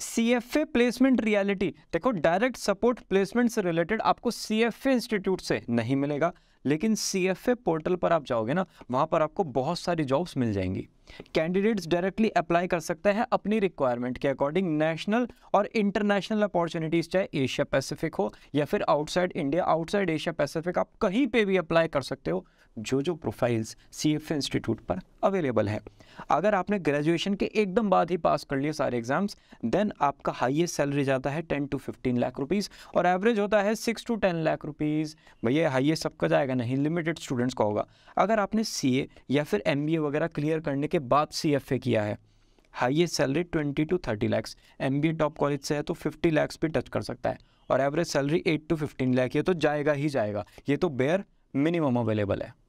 C F A placement reality देखो direct support placement से related आपको सी एफ ए institute से नहीं मिलेगा लेकिन सी एफ ए पोर्टल पर आप जाओगे ना वहाँ पर आपको बहुत सारी जॉब्स मिल जाएंगी कैंडिडेट्स डायरेक्टली अप्लाई कर सकते हैं अपनी रिक्वायरमेंट के अकॉर्डिंग नेशनल और इंटरनेशनल अपॉर्चुनिटीज़ चाहे एशिया पैसिफिक हो या फिर outside India outside Asia Pacific आप कहीं पे भी अप्लाई कर सकते हो जो जो प्रोफाइल्स सी एफ इंस्टीट्यूट पर अवेलेबल है अगर आपने ग्रेजुएशन के एकदम बाद ही पास कर लिए सारे एग्जाम्स देन आपका हाईएस्ट सैलरी जाता है ten to fifteen lakh rupees और एवरेज होता है six to ten lakh rupees भैया हाईएस्ट सबका जाएगा नहीं लिमिटेड स्टूडेंट्स का होगा अगर आपने सी या फिर एम वगैरह क्लियर करने के बाद सी किया है highest salary twenty to thirty lakhs M top college से है तो फिफ्टी लैक्स भी टच कर सकता है और average salary eight to fifteen lakh ये तो जाएगा ही जाएगा ये तो बेयर मिनिमम अवेलेबल है